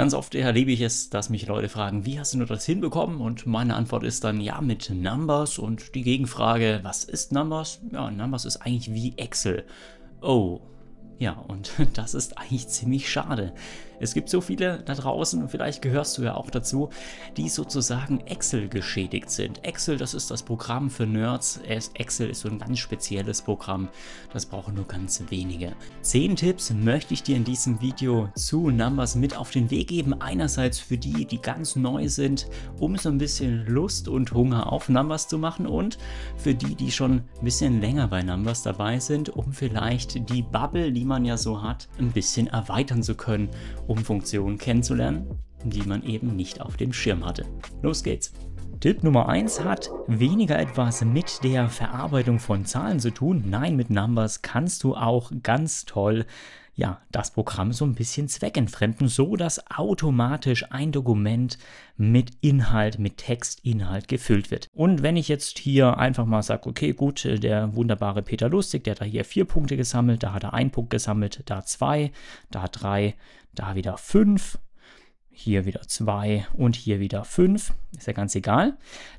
Ganz oft erlebe ich es, dass mich Leute fragen, wie hast du das hinbekommen? Und meine Antwort ist dann, ja, mit Numbers. Und die Gegenfrage, was ist Numbers? Ja, Numbers ist eigentlich wie Excel. Oh, ja, und das ist eigentlich ziemlich schade. Es gibt so viele da draußen, vielleicht gehörst du ja auch dazu, die sozusagen Excel geschädigt sind. Excel, das ist das Programm für Nerds. Excel ist so ein ganz spezielles Programm. Das brauchen nur ganz wenige. Zehn Tipps möchte ich dir in diesem Video zu Numbers mit auf den Weg geben. Einerseits für die, die ganz neu sind, um so ein bisschen Lust und Hunger auf Numbers zu machen und für die, die schon ein bisschen länger bei Numbers dabei sind, um vielleicht die Bubble, die man ja so hat, ein bisschen erweitern zu können um Funktionen kennenzulernen, die man eben nicht auf dem Schirm hatte. Los geht's! Tipp Nummer 1 hat weniger etwas mit der Verarbeitung von Zahlen zu tun. Nein, mit Numbers kannst du auch ganz toll ja, das Programm so ein bisschen zweckentfremden, so dass automatisch ein Dokument mit Inhalt, mit Textinhalt gefüllt wird. Und wenn ich jetzt hier einfach mal sage, okay, gut, der wunderbare Peter Lustig, der hat da hier vier Punkte gesammelt, da hat er einen Punkt gesammelt, da zwei, da drei da wieder 5, hier wieder 2 und hier wieder 5, ist ja ganz egal,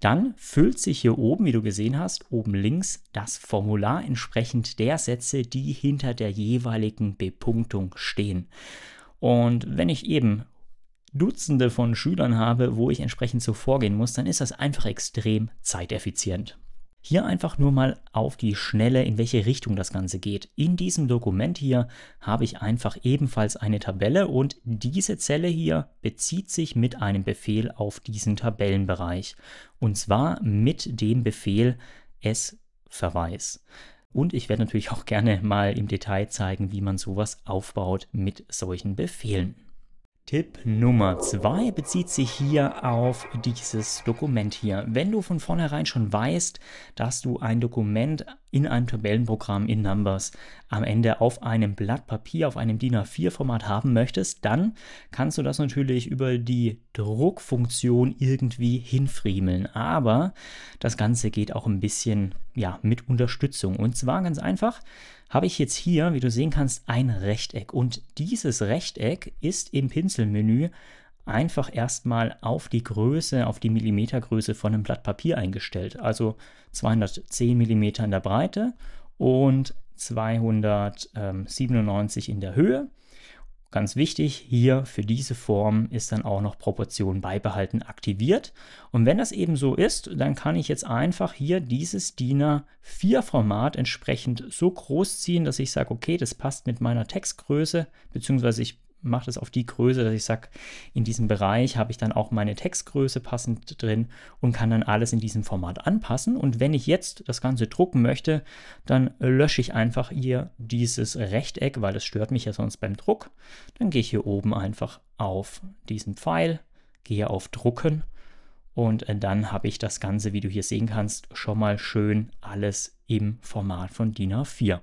dann füllt sich hier oben, wie du gesehen hast, oben links das Formular entsprechend der Sätze, die hinter der jeweiligen Bepunktung stehen. Und wenn ich eben Dutzende von Schülern habe, wo ich entsprechend so vorgehen muss, dann ist das einfach extrem zeiteffizient. Hier einfach nur mal auf die Schnelle, in welche Richtung das Ganze geht. In diesem Dokument hier habe ich einfach ebenfalls eine Tabelle und diese Zelle hier bezieht sich mit einem Befehl auf diesen Tabellenbereich. Und zwar mit dem Befehl S-Verweis. Und ich werde natürlich auch gerne mal im Detail zeigen, wie man sowas aufbaut mit solchen Befehlen. Tipp Nummer zwei bezieht sich hier auf dieses Dokument hier. Wenn du von vornherein schon weißt, dass du ein Dokument in einem Tabellenprogramm in Numbers am Ende auf einem Blatt Papier, auf einem DIN A4-Format haben möchtest, dann kannst du das natürlich über die Druckfunktion irgendwie hinfriemeln. Aber das Ganze geht auch ein bisschen ja, mit Unterstützung. Und zwar ganz einfach habe ich jetzt hier, wie du sehen kannst, ein Rechteck. Und dieses Rechteck ist im Pinselmenü einfach erstmal auf die Größe, auf die Millimetergröße von einem Blatt Papier eingestellt. Also 210 mm in der Breite und 297 in der Höhe. Ganz wichtig, hier für diese Form ist dann auch noch Proportion beibehalten aktiviert. Und wenn das eben so ist, dann kann ich jetzt einfach hier dieses DIN 4 Format entsprechend so groß ziehen, dass ich sage, okay, das passt mit meiner Textgröße, beziehungsweise ich mache das auf die Größe, dass ich sage, in diesem Bereich habe ich dann auch meine Textgröße passend drin und kann dann alles in diesem Format anpassen. Und wenn ich jetzt das Ganze drucken möchte, dann lösche ich einfach hier dieses Rechteck, weil das stört mich ja sonst beim Druck. Dann gehe ich hier oben einfach auf diesen Pfeil, gehe auf Drucken und äh, dann habe ich das Ganze, wie du hier sehen kannst, schon mal schön alles im Format von DIN A4.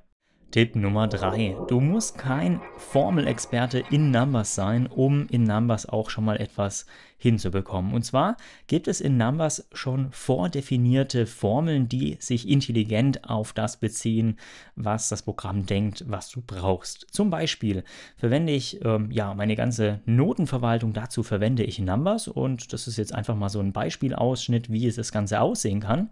Tipp Nummer 3. Du musst kein Formelexperte in Numbers sein, um in Numbers auch schon mal etwas hinzubekommen. Und zwar gibt es in Numbers schon vordefinierte Formeln, die sich intelligent auf das beziehen, was das Programm denkt, was du brauchst. Zum Beispiel verwende ich ähm, ja meine ganze Notenverwaltung, dazu verwende ich Numbers und das ist jetzt einfach mal so ein Beispielausschnitt, wie es das Ganze aussehen kann.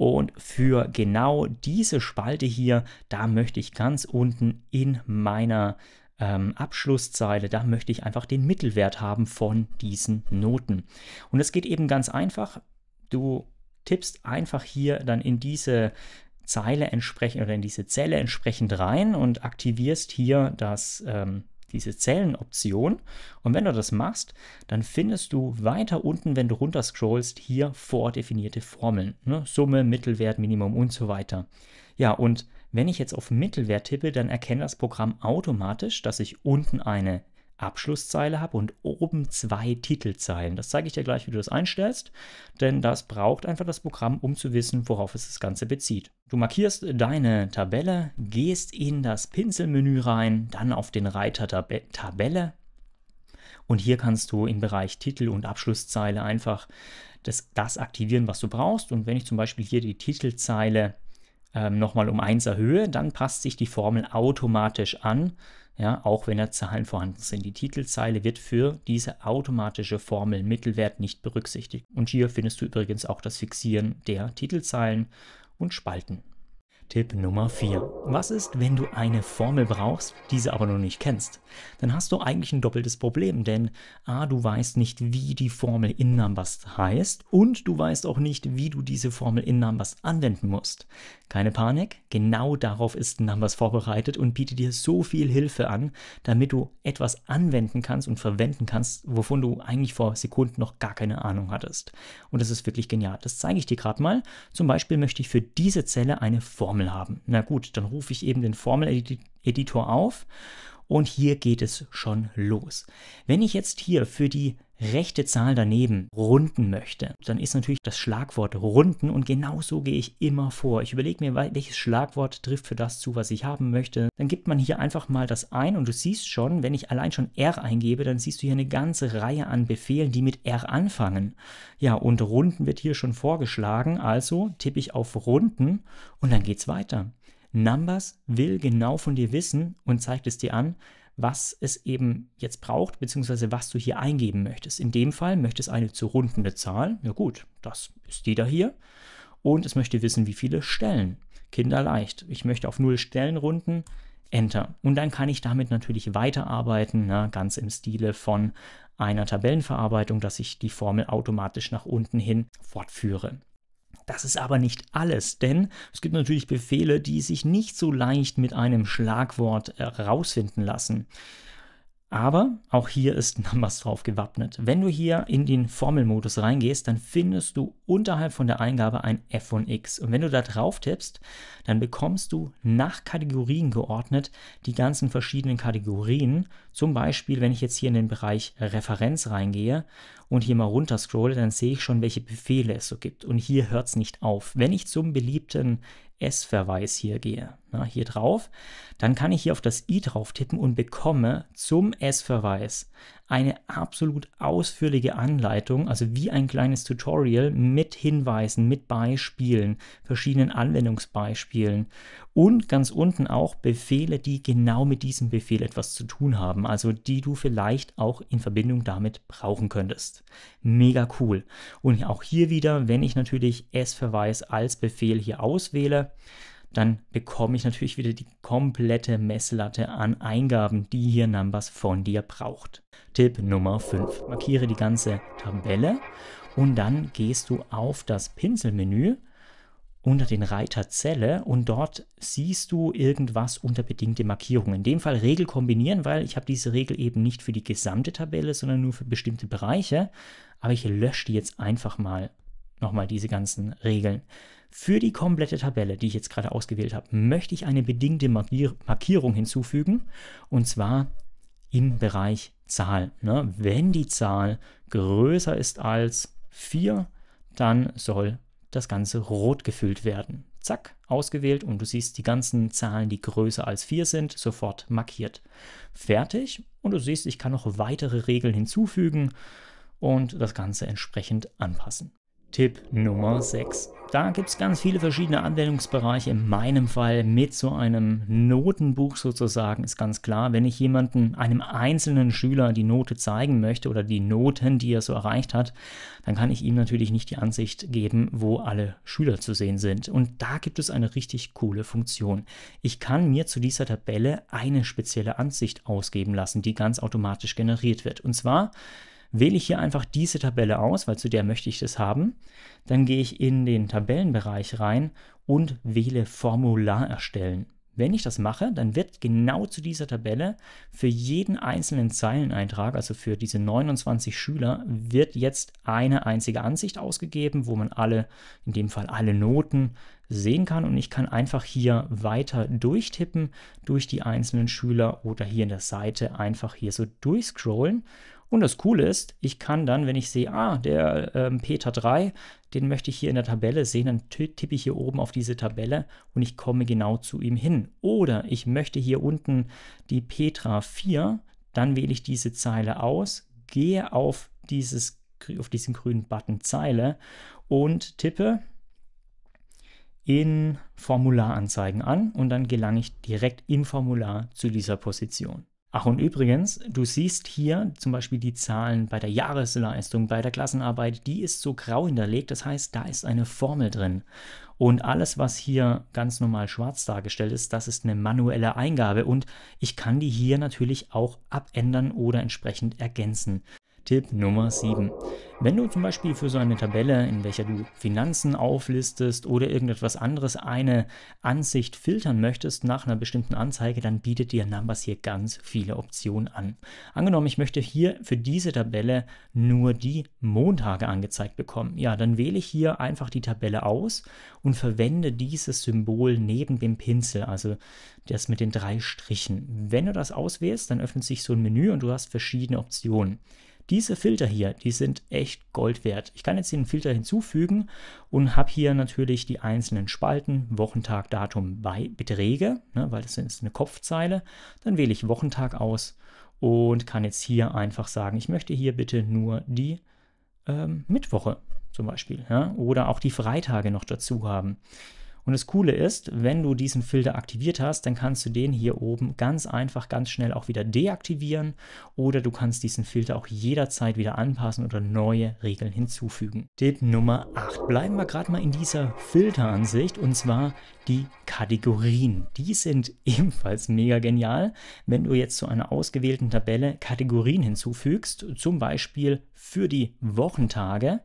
Und für genau diese Spalte hier, da möchte ich ganz unten in meiner ähm, Abschlusszeile, da möchte ich einfach den Mittelwert haben von diesen Noten. Und es geht eben ganz einfach. Du tippst einfach hier dann in diese Zeile entsprechend oder in diese Zelle entsprechend rein und aktivierst hier das ähm, diese Zellenoption. Und wenn du das machst, dann findest du weiter unten, wenn du runter scrollst, hier vordefinierte Formeln. Ne? Summe, Mittelwert, Minimum und so weiter. Ja, und wenn ich jetzt auf Mittelwert tippe, dann erkennt das Programm automatisch, dass ich unten eine Abschlusszeile habe und oben zwei Titelzeilen. Das zeige ich dir gleich, wie du das einstellst, denn das braucht einfach das Programm, um zu wissen, worauf es das Ganze bezieht. Du markierst deine Tabelle, gehst in das Pinselmenü rein, dann auf den Reiter Tab Tabelle und hier kannst du im Bereich Titel und Abschlusszeile einfach das, das aktivieren, was du brauchst. Und wenn ich zum Beispiel hier die Titelzeile ähm, nochmal um 1 erhöhe, dann passt sich die Formel automatisch an, ja, auch wenn da Zahlen vorhanden sind. Die Titelzeile wird für diese automatische Formel Mittelwert nicht berücksichtigt. Und hier findest du übrigens auch das Fixieren der Titelzeilen und Spalten. Tipp Nummer 4. Was ist, wenn du eine Formel brauchst, diese aber noch nicht kennst? Dann hast du eigentlich ein doppeltes Problem, denn a, du weißt nicht, wie die Formel in Numbers heißt und du weißt auch nicht, wie du diese Formel in Numbers anwenden musst. Keine Panik, genau darauf ist Numbers vorbereitet und bietet dir so viel Hilfe an, damit du etwas anwenden kannst und verwenden kannst, wovon du eigentlich vor Sekunden noch gar keine Ahnung hattest. Und das ist wirklich genial. Das zeige ich dir gerade mal. Zum Beispiel möchte ich für diese Zelle eine Formel Formel haben. Na gut, dann rufe ich eben den Formel-Editor auf und hier geht es schon los. Wenn ich jetzt hier für die rechte Zahl daneben runden möchte, dann ist natürlich das Schlagwort runden und genau so gehe ich immer vor. Ich überlege mir, welches Schlagwort trifft für das zu, was ich haben möchte. Dann gibt man hier einfach mal das ein und du siehst schon, wenn ich allein schon R eingebe, dann siehst du hier eine ganze Reihe an Befehlen, die mit R anfangen. Ja, und runden wird hier schon vorgeschlagen, also tippe ich auf runden und dann geht es weiter. Numbers will genau von dir wissen und zeigt es dir an, was es eben jetzt braucht, beziehungsweise was du hier eingeben möchtest. In dem Fall möchte es eine zu rundende Zahl. Ja gut, das ist die da hier. Und es möchte wissen, wie viele Stellen. Kinderleicht. Ich möchte auf 0 Stellen runden. Enter. Und dann kann ich damit natürlich weiterarbeiten, na, ganz im Stile von einer Tabellenverarbeitung, dass ich die Formel automatisch nach unten hin fortführe. Das ist aber nicht alles, denn es gibt natürlich Befehle, die sich nicht so leicht mit einem Schlagwort herausfinden äh, lassen. Aber auch hier ist Numbers drauf gewappnet. Wenn du hier in den Formelmodus reingehst, dann findest du unterhalb von der Eingabe ein f von x. Und wenn du da drauf tippst, dann bekommst du nach Kategorien geordnet die ganzen verschiedenen Kategorien. Zum Beispiel, wenn ich jetzt hier in den Bereich Referenz reingehe und hier mal runter dann sehe ich schon, welche Befehle es so gibt. Und hier hört es nicht auf. Wenn ich zum beliebten S-Verweis hier gehe, na, hier drauf, dann kann ich hier auf das i drauf tippen und bekomme zum S-Verweis eine absolut ausführliche Anleitung, also wie ein kleines Tutorial mit Hinweisen, mit Beispielen, verschiedenen Anwendungsbeispielen und ganz unten auch Befehle, die genau mit diesem Befehl etwas zu tun haben, also die du vielleicht auch in Verbindung damit brauchen könntest. Mega cool. Und auch hier wieder, wenn ich natürlich S-Verweis als Befehl hier auswähle, dann bekomme ich natürlich wieder die komplette Messlatte an Eingaben, die hier Numbers von dir braucht. Tipp Nummer 5. Markiere die ganze Tabelle und dann gehst du auf das Pinselmenü unter den Reiter Zelle und dort siehst du irgendwas unter bedingte Markierung. In dem Fall Regel kombinieren, weil ich habe diese Regel eben nicht für die gesamte Tabelle, sondern nur für bestimmte Bereiche. Aber ich lösche die jetzt einfach mal nochmal diese ganzen Regeln. Für die komplette Tabelle, die ich jetzt gerade ausgewählt habe, möchte ich eine bedingte Markier Markierung hinzufügen. Und zwar im Bereich Zahl. Ne? Wenn die Zahl größer ist als 4, dann soll das Ganze rot gefüllt werden. Zack, ausgewählt und du siehst die ganzen Zahlen, die größer als 4 sind, sofort markiert. Fertig und du siehst, ich kann noch weitere Regeln hinzufügen und das Ganze entsprechend anpassen. Tipp Nummer 6. Da gibt es ganz viele verschiedene Anwendungsbereiche. In meinem Fall mit so einem Notenbuch sozusagen ist ganz klar, wenn ich jemanden, einem einzelnen Schüler die Note zeigen möchte oder die Noten, die er so erreicht hat, dann kann ich ihm natürlich nicht die Ansicht geben, wo alle Schüler zu sehen sind. Und da gibt es eine richtig coole Funktion. Ich kann mir zu dieser Tabelle eine spezielle Ansicht ausgeben lassen, die ganz automatisch generiert wird. Und zwar wähle ich hier einfach diese Tabelle aus, weil zu der möchte ich das haben. Dann gehe ich in den Tabellenbereich rein und wähle Formular erstellen. Wenn ich das mache, dann wird genau zu dieser Tabelle für jeden einzelnen Zeileneintrag, also für diese 29 Schüler, wird jetzt eine einzige Ansicht ausgegeben, wo man alle, in dem Fall alle Noten sehen kann und ich kann einfach hier weiter durchtippen durch die einzelnen Schüler oder hier in der Seite einfach hier so durchscrollen und das Coole ist, ich kann dann, wenn ich sehe, ah, der ähm, Peter 3, den möchte ich hier in der Tabelle sehen, dann tippe ich hier oben auf diese Tabelle und ich komme genau zu ihm hin. Oder ich möchte hier unten die Petra 4, dann wähle ich diese Zeile aus, gehe auf, dieses, auf diesen grünen Button Zeile und tippe in Formularanzeigen an und dann gelange ich direkt im Formular zu dieser Position. Ach und übrigens, du siehst hier zum Beispiel die Zahlen bei der Jahresleistung, bei der Klassenarbeit, die ist so grau hinterlegt, das heißt, da ist eine Formel drin. Und alles, was hier ganz normal schwarz dargestellt ist, das ist eine manuelle Eingabe und ich kann die hier natürlich auch abändern oder entsprechend ergänzen. Tipp Nummer 7. Wenn du zum Beispiel für so eine Tabelle, in welcher du Finanzen auflistest oder irgendetwas anderes eine Ansicht filtern möchtest nach einer bestimmten Anzeige, dann bietet dir Numbers hier ganz viele Optionen an. Angenommen, ich möchte hier für diese Tabelle nur die Montage angezeigt bekommen. Ja, dann wähle ich hier einfach die Tabelle aus und verwende dieses Symbol neben dem Pinsel, also das mit den drei Strichen. Wenn du das auswählst, dann öffnet sich so ein Menü und du hast verschiedene Optionen. Diese Filter hier, die sind echt Gold wert. Ich kann jetzt den Filter hinzufügen und habe hier natürlich die einzelnen Spalten, Wochentag, Datum, Beträge, ne, weil das ist eine Kopfzeile. Dann wähle ich Wochentag aus und kann jetzt hier einfach sagen, ich möchte hier bitte nur die ähm, Mittwoche zum Beispiel ja, oder auch die Freitage noch dazu haben. Und das Coole ist, wenn du diesen Filter aktiviert hast, dann kannst du den hier oben ganz einfach, ganz schnell auch wieder deaktivieren oder du kannst diesen Filter auch jederzeit wieder anpassen oder neue Regeln hinzufügen. Tipp Nummer 8. Bleiben wir gerade mal in dieser Filteransicht und zwar die Kategorien. Die sind ebenfalls mega genial. Wenn du jetzt zu einer ausgewählten Tabelle Kategorien hinzufügst, zum Beispiel für die Wochentage,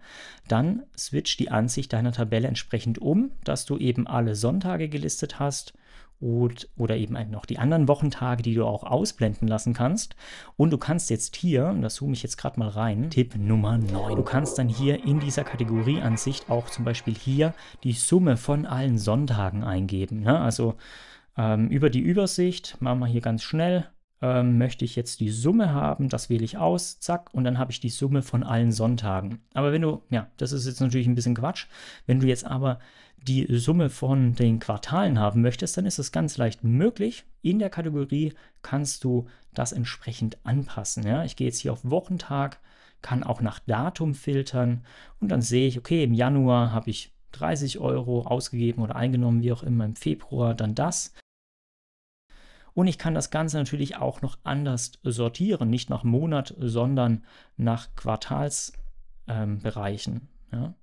dann switcht die Ansicht deiner Tabelle entsprechend um, dass du eben alle Sonntage gelistet hast und, oder eben noch die anderen Wochentage, die du auch ausblenden lassen kannst. Und du kannst jetzt hier, und das zoome ich jetzt gerade mal rein, Tipp Nummer 9, du kannst dann hier in dieser Kategorieansicht auch zum Beispiel hier die Summe von allen Sonntagen eingeben. Ne? Also ähm, über die Übersicht machen wir hier ganz schnell ähm, möchte ich jetzt die Summe haben, das wähle ich aus, zack, und dann habe ich die Summe von allen Sonntagen. Aber wenn du, ja, das ist jetzt natürlich ein bisschen Quatsch, wenn du jetzt aber die Summe von den Quartalen haben möchtest, dann ist es ganz leicht möglich. In der Kategorie kannst du das entsprechend anpassen. Ja? Ich gehe jetzt hier auf Wochentag, kann auch nach Datum filtern und dann sehe ich, okay, im Januar habe ich 30 Euro ausgegeben oder eingenommen, wie auch immer, im Februar dann das, und ich kann das Ganze natürlich auch noch anders sortieren, nicht nach Monat, sondern nach Quartalsbereichen. Ähm, ja.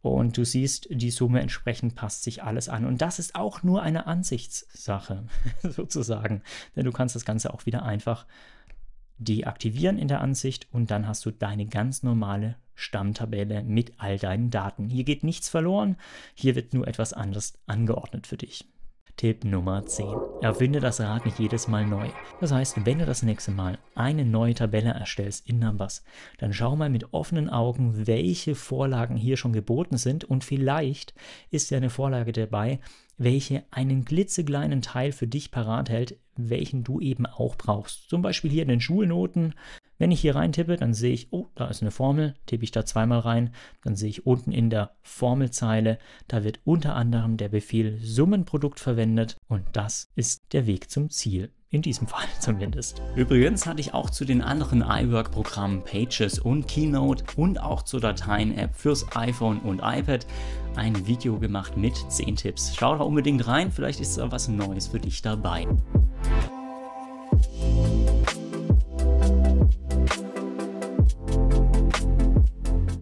Und du siehst, die Summe entsprechend passt sich alles an. Und das ist auch nur eine Ansichtssache, sozusagen. Denn du kannst das Ganze auch wieder einfach deaktivieren in der Ansicht und dann hast du deine ganz normale Stammtabelle mit all deinen Daten. Hier geht nichts verloren, hier wird nur etwas anderes angeordnet für dich. Tipp Nummer 10. Erfinde das Rad nicht jedes Mal neu. Das heißt, wenn du das nächste Mal eine neue Tabelle erstellst in Numbers, dann schau mal mit offenen Augen, welche Vorlagen hier schon geboten sind und vielleicht ist ja eine Vorlage dabei, welche einen klitzekleinen Teil für dich parat hält, welchen du eben auch brauchst. Zum Beispiel hier in den Schulnoten. Wenn ich hier reintippe, dann sehe ich, oh, da ist eine Formel, tippe ich da zweimal rein, dann sehe ich unten in der Formelzeile, da wird unter anderem der Befehl Summenprodukt verwendet und das ist der Weg zum Ziel. In diesem Fall zumindest. Übrigens hatte ich auch zu den anderen iWork-Programmen Pages und Keynote und auch zur Dateien-App fürs iPhone und iPad ein Video gemacht mit 10 Tipps. Schau da unbedingt rein, vielleicht ist da was Neues für dich dabei.